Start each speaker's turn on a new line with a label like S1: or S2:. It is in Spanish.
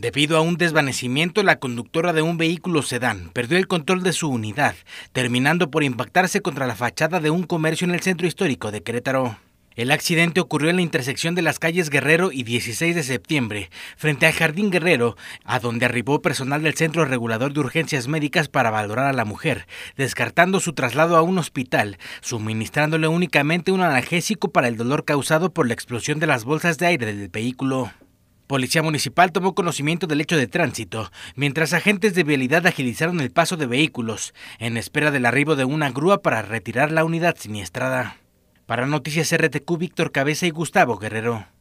S1: Debido a un desvanecimiento, la conductora de un vehículo sedán perdió el control de su unidad, terminando por impactarse contra la fachada de un comercio en el centro histórico de Querétaro. El accidente ocurrió en la intersección de las calles Guerrero y 16 de septiembre, frente al Jardín Guerrero, a donde arribó personal del Centro Regulador de Urgencias Médicas para valorar a la mujer, descartando su traslado a un hospital, suministrándole únicamente un analgésico para el dolor causado por la explosión de las bolsas de aire del vehículo. Policía Municipal tomó conocimiento del hecho de tránsito, mientras agentes de vialidad agilizaron el paso de vehículos, en espera del arribo de una grúa para retirar la unidad siniestrada. Para Noticias RTQ, Víctor Cabeza y Gustavo Guerrero.